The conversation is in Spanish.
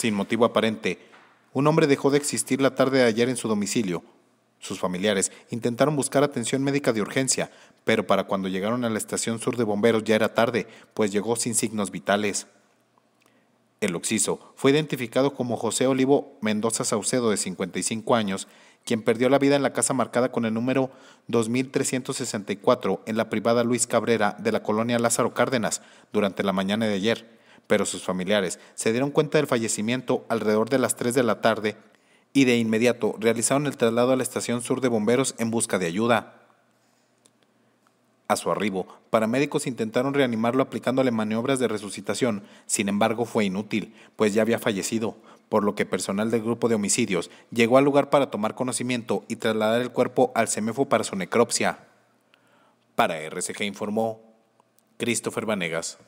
sin motivo aparente, un hombre dejó de existir la tarde de ayer en su domicilio. Sus familiares intentaron buscar atención médica de urgencia, pero para cuando llegaron a la estación sur de bomberos ya era tarde, pues llegó sin signos vitales. El occiso fue identificado como José Olivo Mendoza Saucedo, de 55 años, quien perdió la vida en la casa marcada con el número 2364 en la privada Luis Cabrera de la colonia Lázaro Cárdenas durante la mañana de ayer pero sus familiares se dieron cuenta del fallecimiento alrededor de las 3 de la tarde y de inmediato realizaron el traslado a la estación sur de bomberos en busca de ayuda. A su arribo, paramédicos intentaron reanimarlo aplicándole maniobras de resucitación, sin embargo fue inútil, pues ya había fallecido, por lo que personal del grupo de homicidios llegó al lugar para tomar conocimiento y trasladar el cuerpo al CEMEFO para su necropsia. Para RCG informó Christopher Vanegas.